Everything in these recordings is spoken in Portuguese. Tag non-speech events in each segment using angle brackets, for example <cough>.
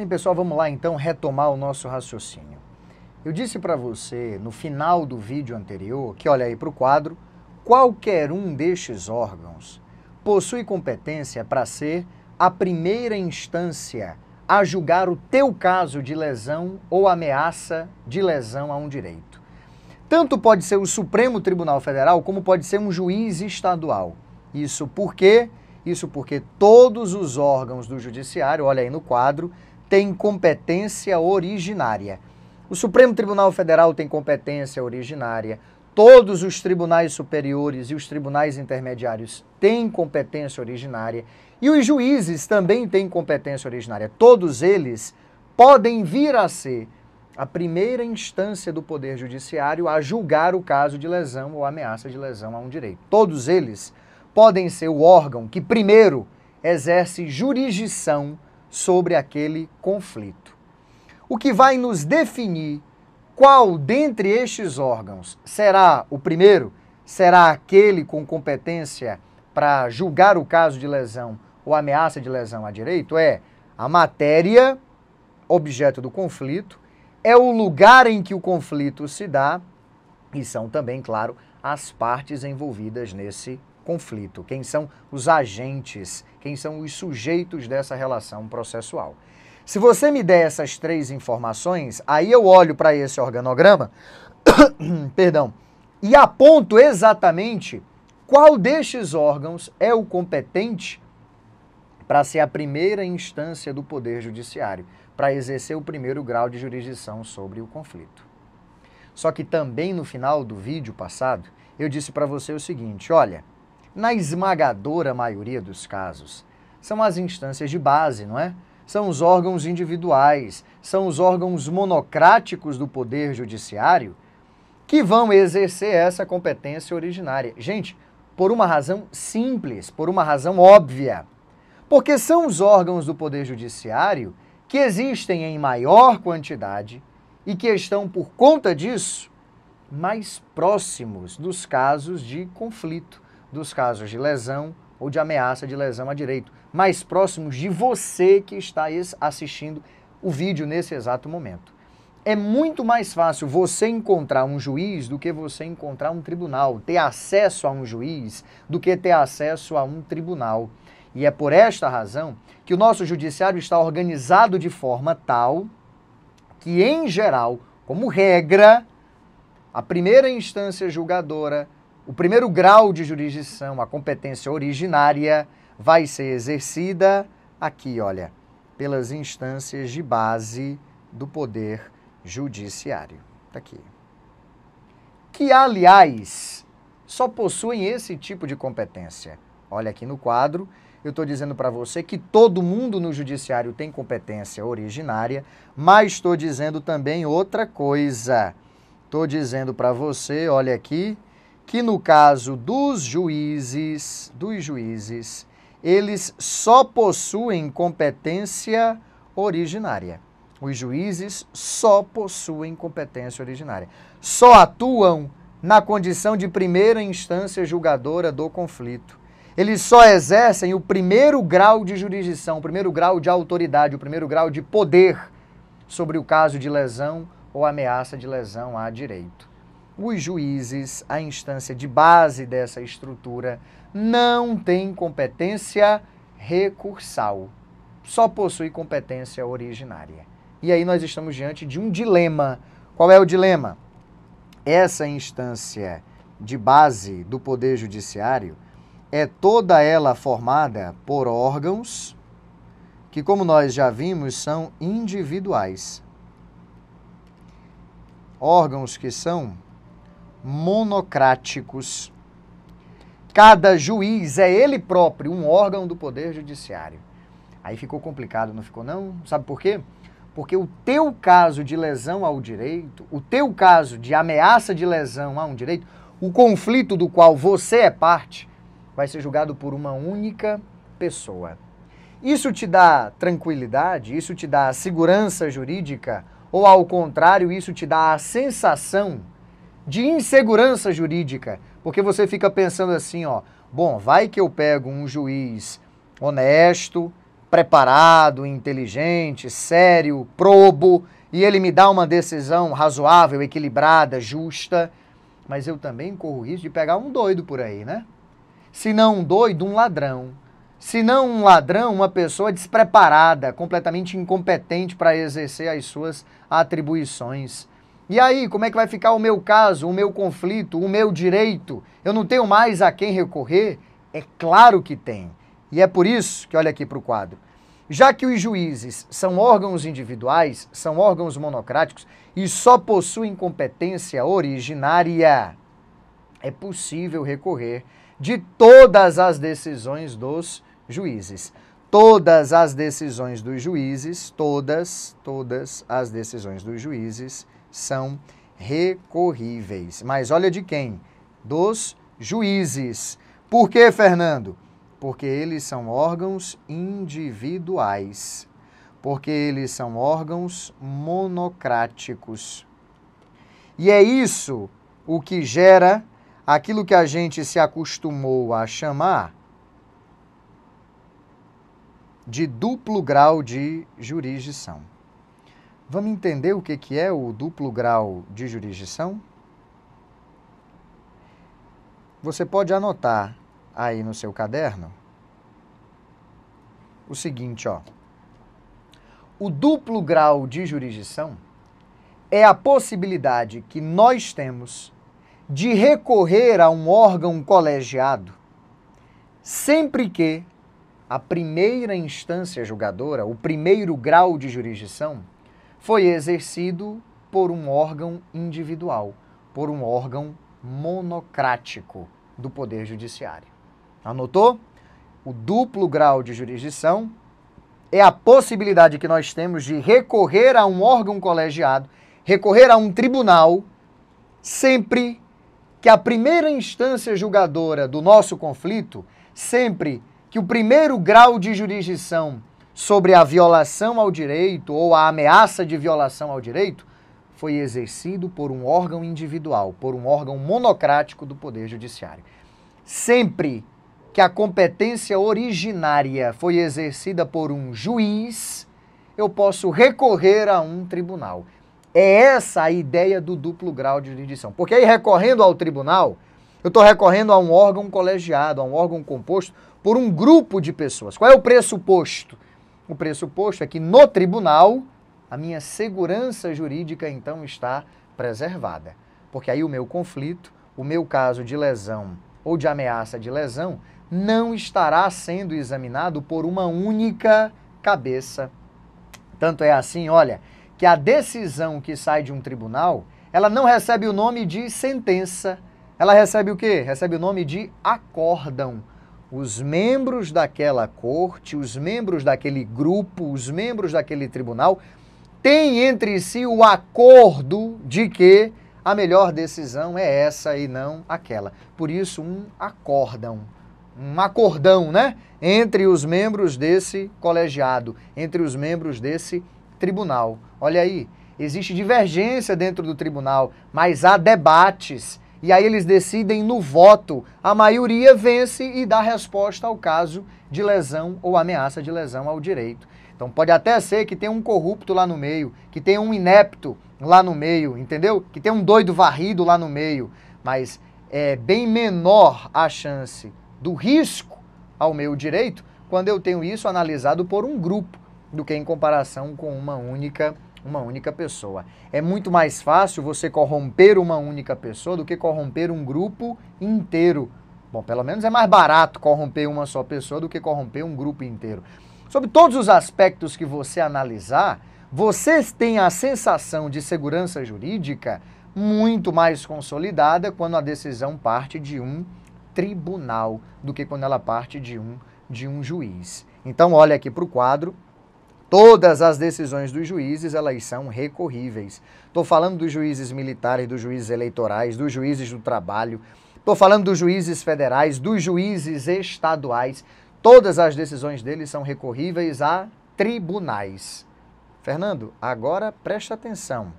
Bem, pessoal, vamos lá então retomar o nosso raciocínio. Eu disse para você no final do vídeo anterior que olha aí para o quadro, qualquer um destes órgãos possui competência para ser a primeira instância a julgar o teu caso de lesão ou ameaça de lesão a um direito. Tanto pode ser o Supremo Tribunal Federal como pode ser um juiz estadual. Isso porque isso porque todos os órgãos do judiciário, olha aí no quadro, tem competência originária. O Supremo Tribunal Federal tem competência originária, todos os tribunais superiores e os tribunais intermediários têm competência originária e os juízes também têm competência originária. Todos eles podem vir a ser a primeira instância do Poder Judiciário a julgar o caso de lesão ou ameaça de lesão a um direito. Todos eles podem ser o órgão que primeiro exerce jurisdição sobre aquele conflito. O que vai nos definir qual dentre estes órgãos será o primeiro, será aquele com competência para julgar o caso de lesão ou ameaça de lesão a direito, é a matéria, objeto do conflito, é o lugar em que o conflito se dá e são também, claro, as partes envolvidas nesse conflito, quem são os agentes quem são os sujeitos dessa relação processual. Se você me der essas três informações, aí eu olho para esse organograma, <coughs> perdão, e aponto exatamente qual destes órgãos é o competente para ser a primeira instância do Poder Judiciário, para exercer o primeiro grau de jurisdição sobre o conflito. Só que também no final do vídeo passado, eu disse para você o seguinte: olha, na esmagadora maioria dos casos, são as instâncias de base, não é? São os órgãos individuais, são os órgãos monocráticos do Poder Judiciário que vão exercer essa competência originária. Gente, por uma razão simples, por uma razão óbvia. Porque são os órgãos do Poder Judiciário que existem em maior quantidade e que estão, por conta disso, mais próximos dos casos de conflito, dos casos de lesão ou de ameaça de lesão a direito, mais próximos de você que está assistindo o vídeo nesse exato momento. É muito mais fácil você encontrar um juiz do que você encontrar um tribunal, ter acesso a um juiz do que ter acesso a um tribunal. E é por esta razão que o nosso judiciário está organizado de forma tal que, em geral, como regra, a primeira instância julgadora o primeiro grau de jurisdição, a competência originária, vai ser exercida aqui, olha, pelas instâncias de base do poder judiciário. Está aqui. Que, aliás, só possuem esse tipo de competência. Olha aqui no quadro, eu estou dizendo para você que todo mundo no judiciário tem competência originária, mas estou dizendo também outra coisa. Estou dizendo para você, olha aqui, que no caso dos juízes, dos juízes, eles só possuem competência originária. Os juízes só possuem competência originária. Só atuam na condição de primeira instância julgadora do conflito. Eles só exercem o primeiro grau de jurisdição, o primeiro grau de autoridade, o primeiro grau de poder sobre o caso de lesão ou ameaça de lesão a direito os juízes, a instância de base dessa estrutura, não tem competência recursal, só possui competência originária. E aí nós estamos diante de um dilema. Qual é o dilema? Essa instância de base do Poder Judiciário é toda ela formada por órgãos que, como nós já vimos, são individuais. Órgãos que são monocráticos. Cada juiz é ele próprio um órgão do poder judiciário. Aí ficou complicado, não ficou não? Sabe por quê? Porque o teu caso de lesão ao direito, o teu caso de ameaça de lesão a um direito, o conflito do qual você é parte, vai ser julgado por uma única pessoa. Isso te dá tranquilidade, isso te dá segurança jurídica, ou ao contrário, isso te dá a sensação de insegurança jurídica, porque você fica pensando assim, ó, bom, vai que eu pego um juiz honesto, preparado, inteligente, sério, probo, e ele me dá uma decisão razoável, equilibrada, justa, mas eu também corro o risco de pegar um doido por aí, né? Se não um doido, um ladrão. Se não um ladrão, uma pessoa despreparada, completamente incompetente para exercer as suas atribuições. E aí, como é que vai ficar o meu caso, o meu conflito, o meu direito? Eu não tenho mais a quem recorrer? É claro que tem. E é por isso que olha aqui para o quadro. Já que os juízes são órgãos individuais, são órgãos monocráticos e só possuem competência originária, é possível recorrer de todas as decisões dos juízes. Todas as decisões dos juízes, todas, todas as decisões dos juízes são recorríveis. Mas olha de quem? Dos juízes. Por quê, Fernando? Porque eles são órgãos individuais. Porque eles são órgãos monocráticos. E é isso o que gera aquilo que a gente se acostumou a chamar de duplo grau de jurisdição. Vamos entender o que, que é o duplo grau de jurisdição? Você pode anotar aí no seu caderno o seguinte, ó. O duplo grau de jurisdição é a possibilidade que nós temos de recorrer a um órgão colegiado sempre que a primeira instância julgadora, o primeiro grau de jurisdição, foi exercido por um órgão individual, por um órgão monocrático do Poder Judiciário. Anotou? O duplo grau de jurisdição é a possibilidade que nós temos de recorrer a um órgão colegiado, recorrer a um tribunal, sempre que a primeira instância julgadora do nosso conflito, sempre que o primeiro grau de jurisdição sobre a violação ao direito ou a ameaça de violação ao direito foi exercido por um órgão individual, por um órgão monocrático do Poder Judiciário. Sempre que a competência originária foi exercida por um juiz, eu posso recorrer a um tribunal. É essa a ideia do duplo grau de jurisdição. Porque aí, recorrendo ao tribunal, eu estou recorrendo a um órgão colegiado, a um órgão composto por um grupo de pessoas. Qual é o pressuposto? O pressuposto é que no tribunal a minha segurança jurídica então está preservada, porque aí o meu conflito, o meu caso de lesão ou de ameaça de lesão não estará sendo examinado por uma única cabeça. Tanto é assim, olha, que a decisão que sai de um tribunal, ela não recebe o nome de sentença, ela recebe o quê? Recebe o nome de acórdão os membros daquela corte, os membros daquele grupo, os membros daquele tribunal têm entre si o acordo de que a melhor decisão é essa e não aquela. Por isso, um acórdão, um acordão, né? Entre os membros desse colegiado, entre os membros desse tribunal. Olha aí, existe divergência dentro do tribunal, mas há debates e aí eles decidem no voto. A maioria vence e dá resposta ao caso de lesão ou ameaça de lesão ao direito. Então pode até ser que tenha um corrupto lá no meio, que tenha um inepto lá no meio, entendeu? Que tenha um doido varrido lá no meio, mas é bem menor a chance do risco ao meu direito quando eu tenho isso analisado por um grupo do que em comparação com uma única uma única pessoa. É muito mais fácil você corromper uma única pessoa do que corromper um grupo inteiro. Bom, pelo menos é mais barato corromper uma só pessoa do que corromper um grupo inteiro. Sobre todos os aspectos que você analisar, vocês têm a sensação de segurança jurídica muito mais consolidada quando a decisão parte de um tribunal do que quando ela parte de um de um juiz. Então olha aqui para o quadro, Todas as decisões dos juízes, elas são recorríveis. Estou falando dos juízes militares, dos juízes eleitorais, dos juízes do trabalho, estou falando dos juízes federais, dos juízes estaduais. Todas as decisões deles são recorríveis a tribunais. Fernando, agora preste atenção.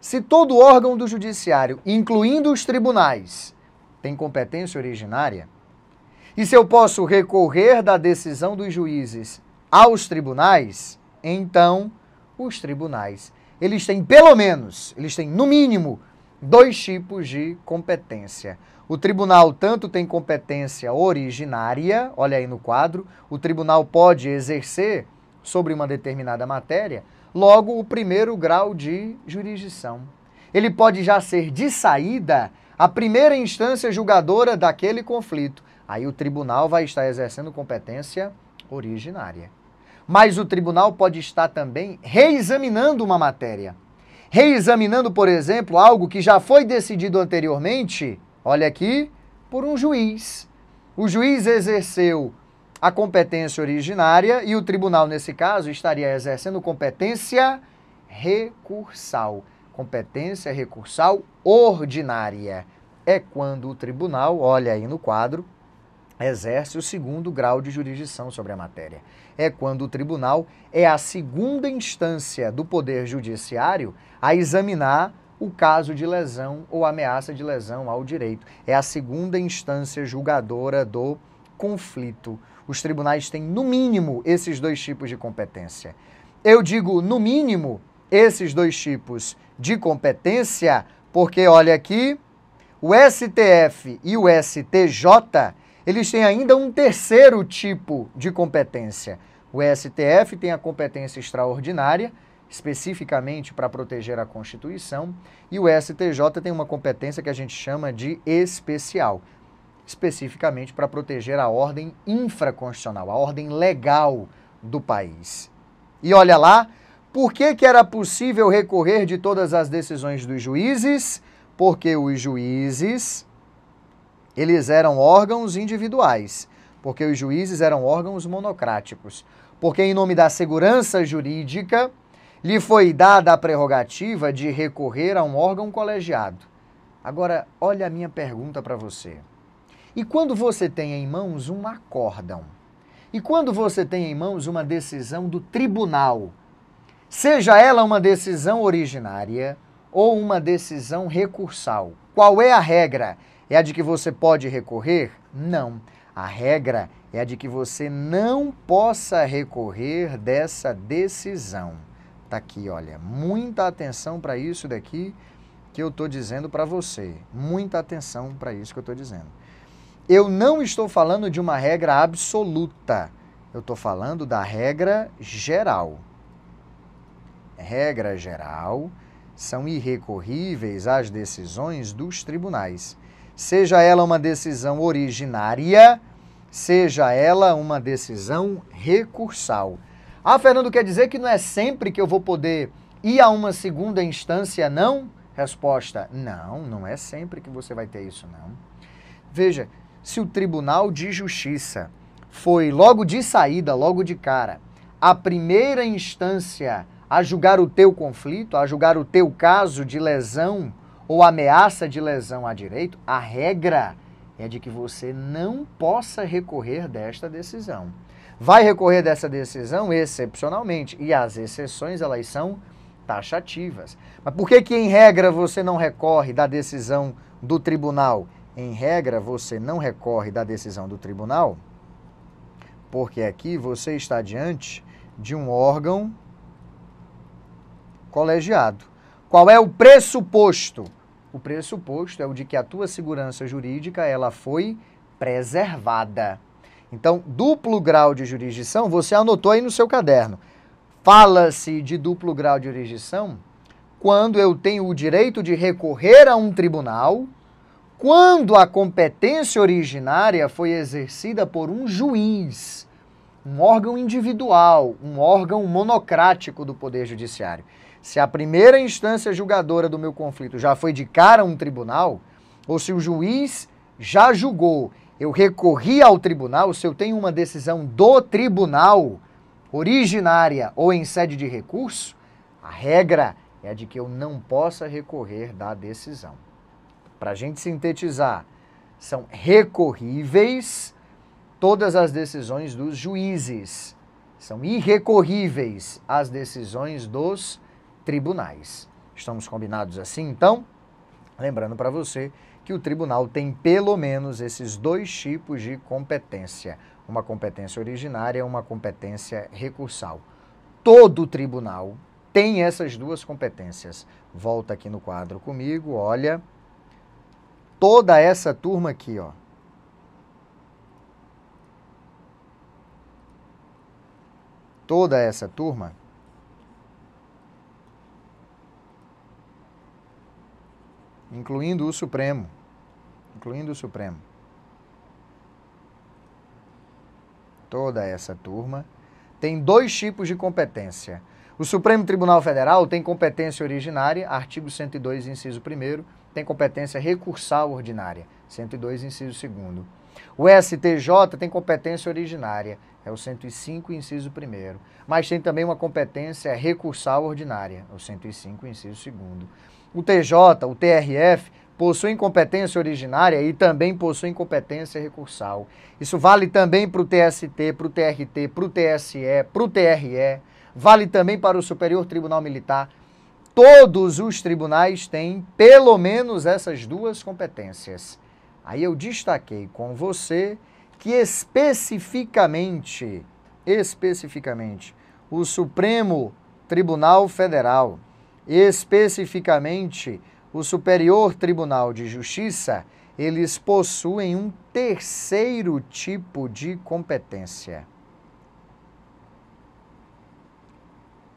Se todo órgão do judiciário, incluindo os tribunais, tem competência originária, e se eu posso recorrer da decisão dos juízes aos tribunais, então os tribunais, eles têm pelo menos, eles têm no mínimo dois tipos de competência. O tribunal tanto tem competência originária, olha aí no quadro, o tribunal pode exercer sobre uma determinada matéria, logo o primeiro grau de jurisdição. Ele pode já ser de saída a primeira instância julgadora daquele conflito. Aí o tribunal vai estar exercendo competência originária. Mas o tribunal pode estar também reexaminando uma matéria. Reexaminando, por exemplo, algo que já foi decidido anteriormente, olha aqui, por um juiz. O juiz exerceu a competência originária e o tribunal, nesse caso, estaria exercendo competência recursal. Competência recursal ordinária. É quando o tribunal, olha aí no quadro, exerce o segundo grau de jurisdição sobre a matéria é quando o tribunal é a segunda instância do Poder Judiciário a examinar o caso de lesão ou ameaça de lesão ao direito. É a segunda instância julgadora do conflito. Os tribunais têm, no mínimo, esses dois tipos de competência. Eu digo, no mínimo, esses dois tipos de competência, porque olha aqui, o STF e o STJ, eles têm ainda um terceiro tipo de competência o STF tem a competência extraordinária, especificamente para proteger a Constituição, e o STJ tem uma competência que a gente chama de especial, especificamente para proteger a ordem infraconstitucional, a ordem legal do país. E olha lá, por que, que era possível recorrer de todas as decisões dos juízes? Porque os juízes, eles eram órgãos individuais porque os juízes eram órgãos monocráticos. Porque, em nome da segurança jurídica, lhe foi dada a prerrogativa de recorrer a um órgão colegiado. Agora, olha a minha pergunta para você. E quando você tem em mãos um acórdão? E quando você tem em mãos uma decisão do tribunal? Seja ela uma decisão originária ou uma decisão recursal. Qual é a regra? É a de que você pode recorrer? Não. A regra é a de que você não possa recorrer dessa decisão. Tá aqui, olha, muita atenção para isso daqui que eu estou dizendo para você. Muita atenção para isso que eu estou dizendo. Eu não estou falando de uma regra absoluta. Eu estou falando da regra geral. Regra geral são irrecorríveis as decisões dos tribunais seja ela uma decisão originária, seja ela uma decisão recursal. Ah, Fernando, quer dizer que não é sempre que eu vou poder ir a uma segunda instância, não? Resposta: não, não é sempre que você vai ter isso, não. Veja, se o Tribunal de Justiça foi logo de saída, logo de cara, a primeira instância a julgar o teu conflito, a julgar o teu caso de lesão ou ameaça de lesão a direito, a regra é de que você não possa recorrer desta decisão. Vai recorrer dessa decisão excepcionalmente, e as exceções elas são taxativas. Mas por que que em regra você não recorre da decisão do tribunal? Em regra você não recorre da decisão do tribunal? Porque aqui você está diante de um órgão colegiado. Qual é o pressuposto o pressuposto é o de que a tua segurança jurídica ela foi preservada. Então, duplo grau de jurisdição, você anotou aí no seu caderno. Fala-se de duplo grau de jurisdição quando eu tenho o direito de recorrer a um tribunal, quando a competência originária foi exercida por um juiz, um órgão individual, um órgão monocrático do Poder Judiciário se a primeira instância julgadora do meu conflito já foi de cara um tribunal, ou se o juiz já julgou, eu recorri ao tribunal, se eu tenho uma decisão do tribunal originária ou em sede de recurso, a regra é a de que eu não possa recorrer da decisão. Para a gente sintetizar, são recorríveis todas as decisões dos juízes. São irrecorríveis as decisões dos tribunais. Estamos combinados assim, então? Lembrando para você que o tribunal tem pelo menos esses dois tipos de competência: uma competência originária e uma competência recursal. Todo tribunal tem essas duas competências. Volta aqui no quadro comigo, olha. Toda essa turma aqui, ó. Toda essa turma incluindo o Supremo. Incluindo o Supremo. Toda essa turma tem dois tipos de competência. O Supremo Tribunal Federal tem competência originária, artigo 102, inciso 1, tem competência recursal ordinária, 102, inciso 2. O STJ tem competência originária, é o 105, inciso 1, mas tem também uma competência recursal ordinária, é o 105, inciso 2 o TJ, o TRF, possuem competência originária e também possuem competência recursal. Isso vale também para o TST, para o TRT, para o TSE, para o TRE, vale também para o Superior Tribunal Militar. Todos os tribunais têm pelo menos essas duas competências. Aí eu destaquei com você que especificamente, especificamente, o Supremo Tribunal Federal Especificamente, o Superior Tribunal de Justiça, eles possuem um terceiro tipo de competência.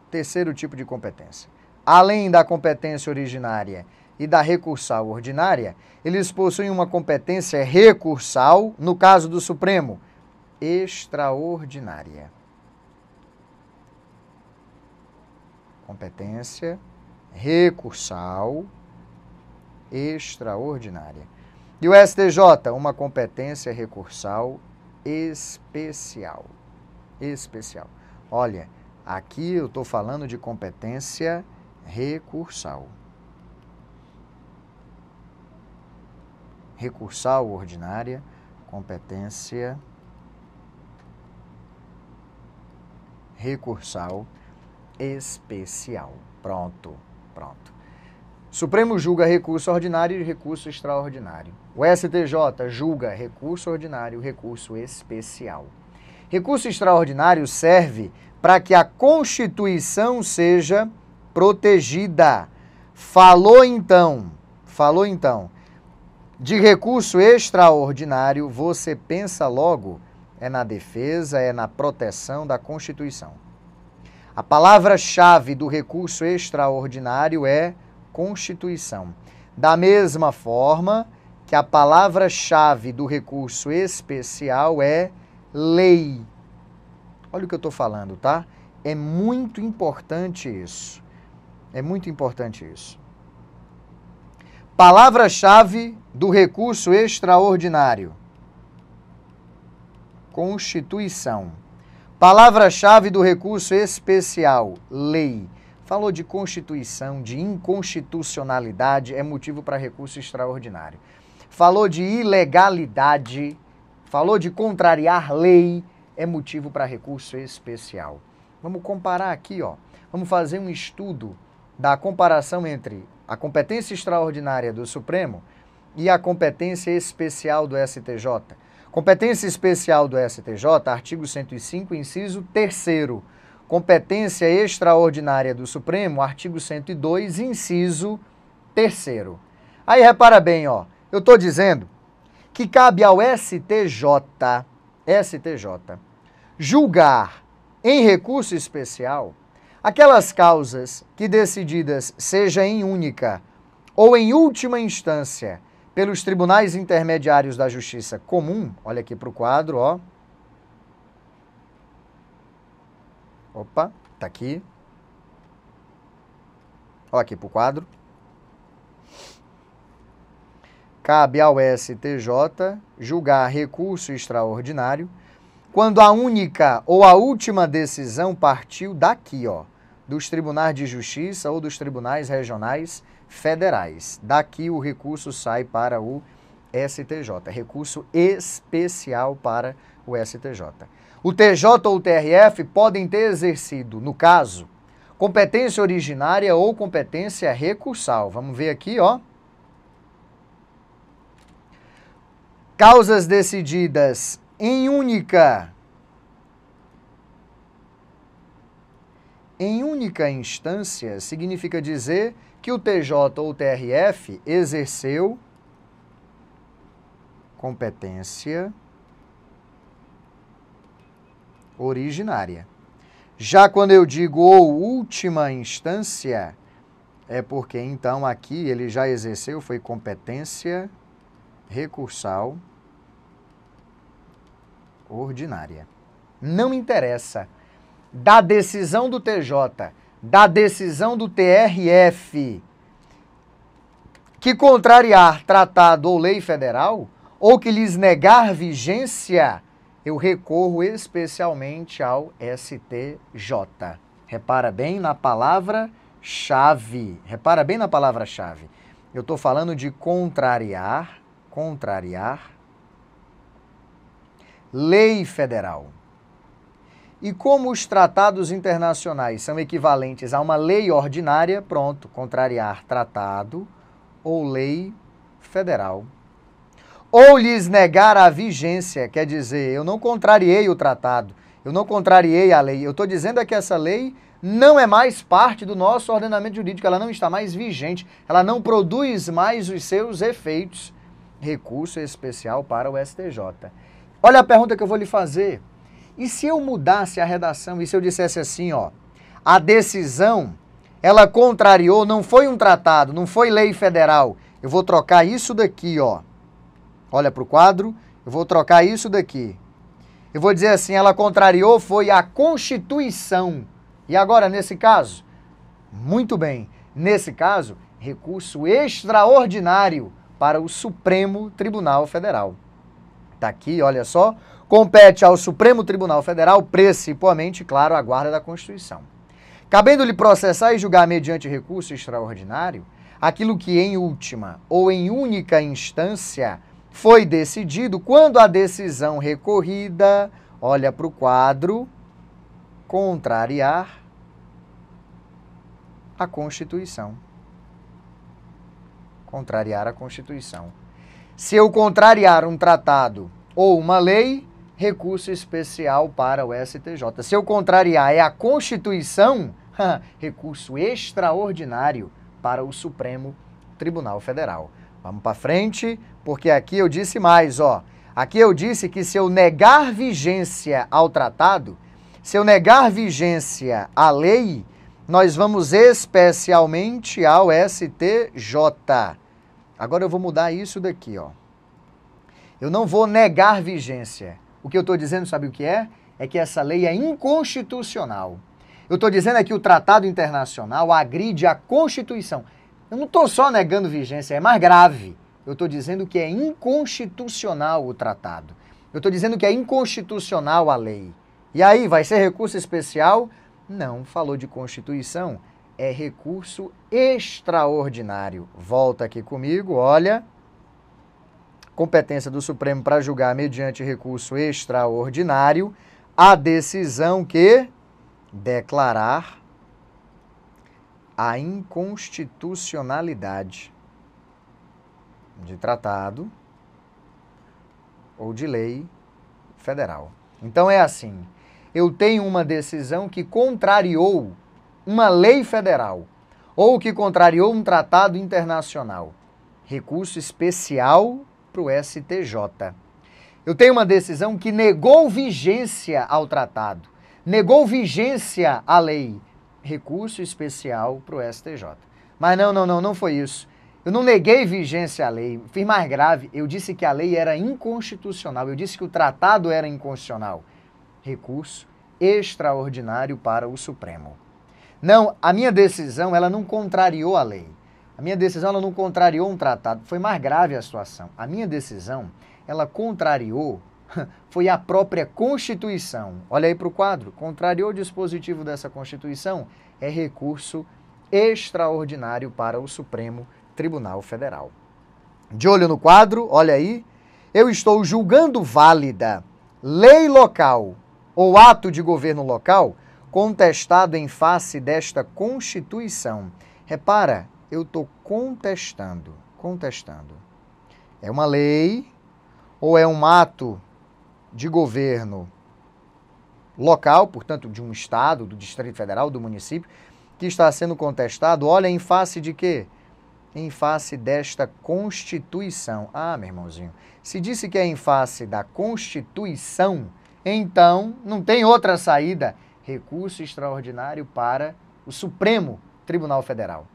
Terceiro tipo de competência. Além da competência originária e da recursal ordinária, eles possuem uma competência recursal, no caso do Supremo, extraordinária. Competência recursal extraordinária. E o STJ, uma competência recursal especial. Especial. Olha, aqui eu estou falando de competência recursal. Recursal ordinária, competência recursal especial. Pronto. Pronto. Supremo julga recurso ordinário e recurso extraordinário. O STJ julga recurso ordinário e recurso especial. Recurso extraordinário serve para que a Constituição seja protegida. Falou então, falou então, de recurso extraordinário, você pensa logo, é na defesa, é na proteção da Constituição. A palavra-chave do recurso extraordinário é Constituição. Da mesma forma que a palavra-chave do recurso especial é lei. Olha o que eu estou falando, tá? É muito importante isso. É muito importante isso. Palavra-chave do recurso extraordinário: Constituição. Palavra-chave do recurso especial: lei. Falou de constituição, de inconstitucionalidade, é motivo para recurso extraordinário. Falou de ilegalidade, falou de contrariar lei, é motivo para recurso especial. Vamos comparar aqui, ó. Vamos fazer um estudo da comparação entre a competência extraordinária do Supremo e a competência especial do STJ. Competência especial do STJ, artigo 105, inciso 3 Competência extraordinária do Supremo, artigo 102, inciso 3 Aí repara bem, ó, eu estou dizendo que cabe ao STJ, STJ, julgar em recurso especial aquelas causas que decididas seja em única ou em última instância pelos tribunais intermediários da justiça comum, olha aqui para o quadro, ó. Opa, tá aqui. olha aqui para o quadro. Cabe ao STJ julgar recurso extraordinário quando a única ou a última decisão partiu daqui, ó, dos tribunais de justiça ou dos tribunais regionais federais. Daqui o recurso sai para o STJ, é recurso especial para o STJ. O TJ ou o TRF podem ter exercido, no caso, competência originária ou competência recursal. Vamos ver aqui, ó. Causas decididas em única em única instância significa dizer que o TJ ou o TRF exerceu competência originária. Já quando eu digo ou última instância, é porque então aqui ele já exerceu, foi competência recursal ordinária. Não interessa. Da decisão do TJ da decisão do TRF que contrariar tratado ou lei federal ou que lhes negar vigência, eu recorro especialmente ao STJ. Repara bem na palavra chave. Repara bem na palavra chave. Eu estou falando de contrariar, contrariar lei federal. E como os tratados internacionais são equivalentes a uma lei ordinária, pronto, contrariar tratado ou lei federal. Ou lhes negar a vigência, quer dizer, eu não contrariei o tratado, eu não contrariei a lei. Eu estou dizendo é que essa lei não é mais parte do nosso ordenamento jurídico, ela não está mais vigente, ela não produz mais os seus efeitos. Recurso especial para o STJ. Olha a pergunta que eu vou lhe fazer. E se eu mudasse a redação e se eu dissesse assim, ó, a decisão, ela contrariou, não foi um tratado, não foi lei federal. Eu vou trocar isso daqui, ó. Olha para o quadro, eu vou trocar isso daqui. Eu vou dizer assim, ela contrariou foi a Constituição. E agora, nesse caso? Muito bem. Nesse caso, recurso extraordinário para o Supremo Tribunal Federal. Está aqui, olha só, Compete ao Supremo Tribunal Federal, principalmente, claro, a guarda da Constituição. Cabendo-lhe processar e julgar mediante recurso extraordinário aquilo que em última ou em única instância foi decidido quando a decisão recorrida, olha para o quadro, contrariar a Constituição. Contrariar a Constituição. Se eu contrariar um tratado ou uma lei, recurso especial para o STJ. Se eu contrariar é a Constituição, recurso extraordinário para o Supremo Tribunal Federal. Vamos para frente, porque aqui eu disse mais, ó. Aqui eu disse que se eu negar vigência ao tratado, se eu negar vigência à lei, nós vamos especialmente ao STJ. Agora eu vou mudar isso daqui, ó. Eu não vou negar vigência. O que eu estou dizendo, sabe o que é? É que essa lei é inconstitucional. Eu estou dizendo é que o tratado internacional agride a Constituição. Eu não estou só negando vigência, é mais grave. Eu estou dizendo que é inconstitucional o tratado. Eu estou dizendo que é inconstitucional a lei. E aí, vai ser recurso especial? Não, falou de Constituição. É recurso extraordinário. Volta aqui comigo, olha competência do Supremo para julgar mediante recurso extraordinário a decisão que declarar a inconstitucionalidade de tratado ou de lei federal. Então é assim: eu tenho uma decisão que contrariou uma lei federal ou que contrariou um tratado internacional. Recurso especial para o STJ. Eu tenho uma decisão que negou vigência ao tratado, negou vigência à lei. Recurso especial para o STJ. Mas não, não, não, não foi isso. Eu não neguei vigência à lei. Fiz mais grave, eu disse que a lei era inconstitucional, eu disse que o tratado era inconstitucional. Recurso extraordinário para o Supremo. Não, a minha decisão, ela não contrariou a lei minha decisão ela não contrariou um tratado, foi mais grave a situação. A minha decisão, ela contrariou, <laughs> foi a própria Constituição. Olha aí para o quadro, contrariou o dispositivo dessa Constituição, é recurso extraordinário para o Supremo Tribunal Federal. De olho no quadro, olha aí, eu estou julgando válida lei local ou ato de governo local contestado em face desta Constituição. Repara, eu estou contestando. Contestando. É uma lei ou é um ato de governo local, portanto, de um estado, do Distrito Federal, do município, que está sendo contestado, olha, em face de quê? Em face desta Constituição. Ah, meu irmãozinho, se disse que é em face da Constituição, então não tem outra saída. Recurso extraordinário para o Supremo Tribunal Federal.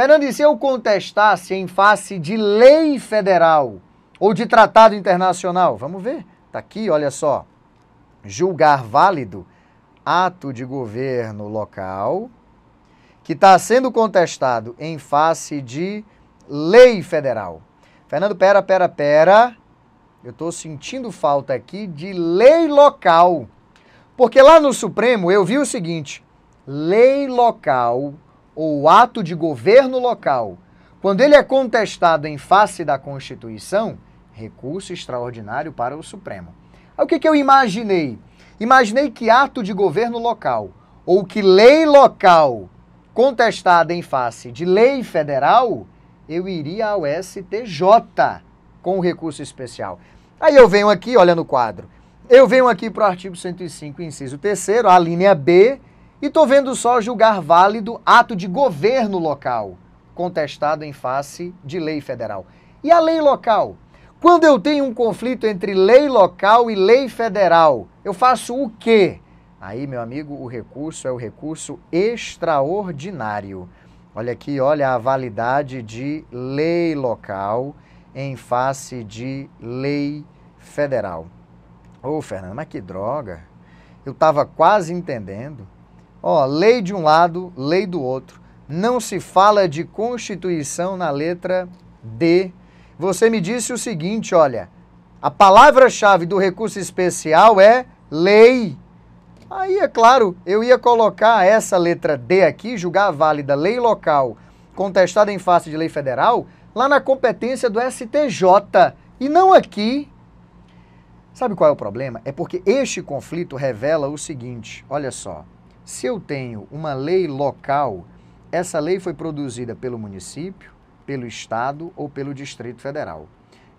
Fernando, e se eu contestasse em face de lei federal ou de tratado internacional? Vamos ver. Está aqui, olha só. Julgar válido ato de governo local que está sendo contestado em face de lei federal. Fernando, pera, pera, pera. Eu estou sentindo falta aqui de lei local. Porque lá no Supremo eu vi o seguinte: lei local ou ato de governo local, quando ele é contestado em face da Constituição, recurso extraordinário para o Supremo. O que, que eu imaginei? Imaginei que ato de governo local ou que lei local contestada em face de lei federal, eu iria ao STJ com o recurso especial. Aí eu venho aqui, olha no quadro, eu venho aqui para o artigo 105, inciso 3, a linha B, e tô vendo só julgar válido ato de governo local, contestado em face de lei federal. E a lei local? Quando eu tenho um conflito entre lei local e lei federal, eu faço o quê? Aí, meu amigo, o recurso é o recurso extraordinário. Olha aqui, olha a validade de lei local em face de lei federal. Ô, oh, Fernando, mas que droga. Eu estava quase entendendo. Ó, lei de um lado, lei do outro. Não se fala de Constituição na letra D. Você me disse o seguinte, olha, a palavra-chave do recurso especial é lei. Aí, é claro, eu ia colocar essa letra D aqui, julgar válida lei local contestada em face de lei federal, lá na competência do STJ e não aqui. Sabe qual é o problema? É porque este conflito revela o seguinte: olha só. Se eu tenho uma lei local, essa lei foi produzida pelo município, pelo estado ou pelo Distrito Federal.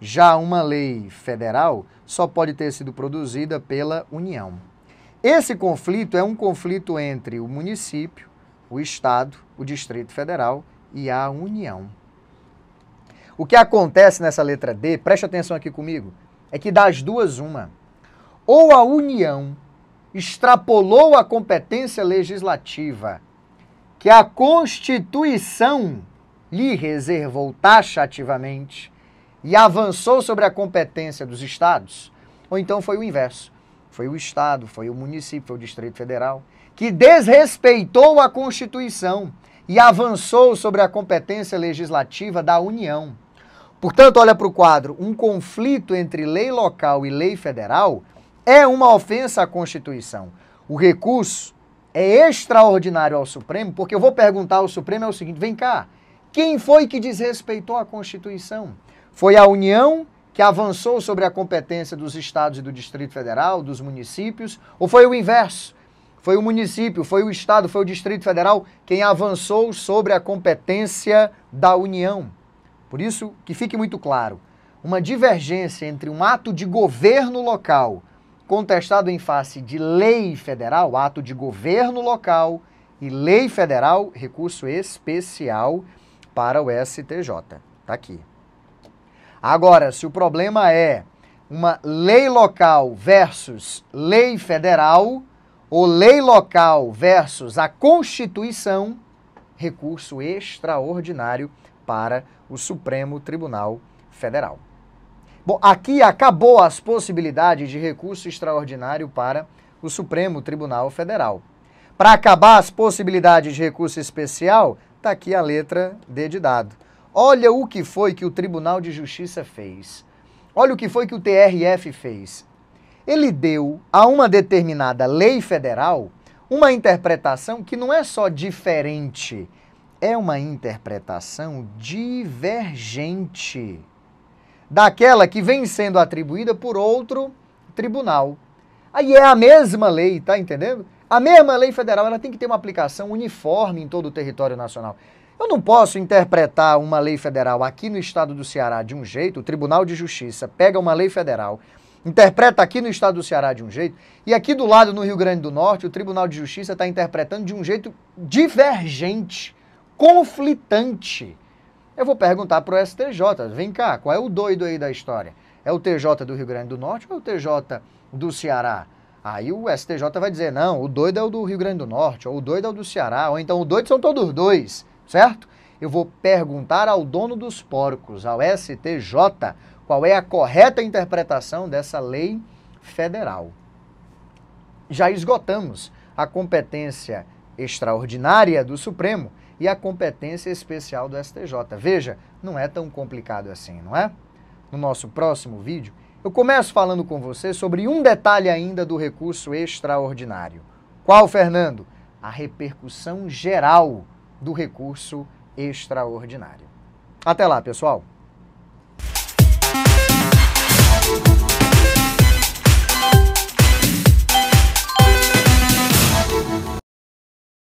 Já uma lei federal só pode ter sido produzida pela União. Esse conflito é um conflito entre o município, o Estado, o Distrito Federal e a União. O que acontece nessa letra D, preste atenção aqui comigo, é que das duas, uma. Ou a União extrapolou a competência legislativa que a Constituição lhe reservou taxativamente e avançou sobre a competência dos estados, ou então foi o inverso. Foi o estado, foi o município, foi o Distrito Federal que desrespeitou a Constituição e avançou sobre a competência legislativa da União. Portanto, olha para o quadro, um conflito entre lei local e lei federal é uma ofensa à Constituição. O recurso é extraordinário ao Supremo, porque eu vou perguntar ao Supremo é o seguinte: vem cá, quem foi que desrespeitou a Constituição? Foi a União que avançou sobre a competência dos estados e do Distrito Federal, dos municípios, ou foi o inverso? Foi o município, foi o estado, foi o Distrito Federal quem avançou sobre a competência da União. Por isso, que fique muito claro, uma divergência entre um ato de governo local contestado em face de lei federal, ato de governo local, e lei federal, recurso especial para o STJ. Está aqui. Agora, se o problema é uma lei local versus lei federal, ou lei local versus a Constituição, recurso extraordinário para o Supremo Tribunal Federal. Bom, aqui acabou as possibilidades de recurso extraordinário para o Supremo Tribunal Federal. Para acabar as possibilidades de recurso especial, está aqui a letra D de dado. Olha o que foi que o Tribunal de Justiça fez. Olha o que foi que o TRF fez. Ele deu a uma determinada lei federal uma interpretação que não é só diferente, é uma interpretação divergente daquela que vem sendo atribuída por outro tribunal. Aí é a mesma lei, tá entendendo? A mesma lei federal, ela tem que ter uma aplicação uniforme em todo o território nacional. Eu não posso interpretar uma lei federal aqui no estado do Ceará de um jeito, o Tribunal de Justiça pega uma lei federal, interpreta aqui no estado do Ceará de um jeito, e aqui do lado, no Rio Grande do Norte, o Tribunal de Justiça está interpretando de um jeito divergente, conflitante. Eu vou perguntar para o STJ, vem cá, qual é o doido aí da história? É o TJ do Rio Grande do Norte ou é o TJ do Ceará? Aí o STJ vai dizer, não, o doido é o do Rio Grande do Norte, ou o doido é o do Ceará, ou então o doido são todos dois, certo? Eu vou perguntar ao dono dos porcos, ao STJ, qual é a correta interpretação dessa lei federal. Já esgotamos a competência extraordinária do Supremo e a competência especial do STJ. Veja, não é tão complicado assim, não é? No nosso próximo vídeo, eu começo falando com você sobre um detalhe ainda do recurso extraordinário. Qual, Fernando? A repercussão geral do recurso extraordinário. Até lá, pessoal!